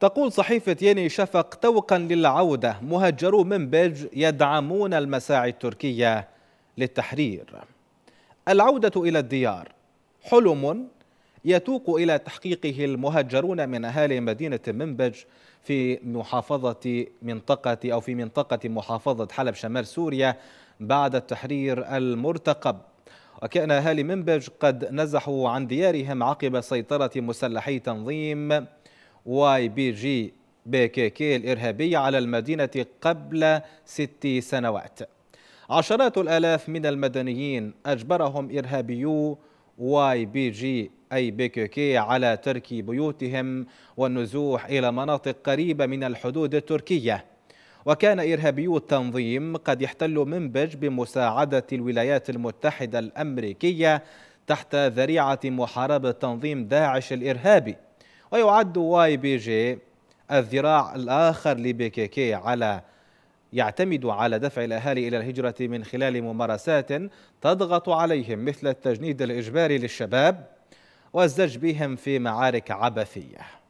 تقول صحيفة يني شفق توقا للعودة مهجرو منبج يدعمون المساعي التركية للتحرير العودة إلى الديار حلم يتوق إلى تحقيقه المهجرون من أهالي مدينة منبج في محافظة منطقة أو في منطقة محافظة حلب شمال سوريا بعد التحرير المرتقب وكان أهالي منبج قد نزحوا عن ديارهم عقب سيطرة مسلحي تنظيم واي بي جي بي كي كي الإرهابية على المدينة قبل ست سنوات عشرات الآلاف من المدنيين أجبرهم إرهابيو واي بي جي أي بي كي كي على ترك بيوتهم والنزوح إلى مناطق قريبة من الحدود التركية وكان إرهابيو التنظيم قد يحتل منبج بمساعدة الولايات المتحدة الأمريكية تحت ذريعة محاربة تنظيم داعش الإرهابي ويعد واي بي جي الذراع الآخر كي على يعتمد على دفع الأهالي إلى الهجرة من خلال ممارسات تضغط عليهم مثل التجنيد الإجباري للشباب والزج بهم في معارك عبثية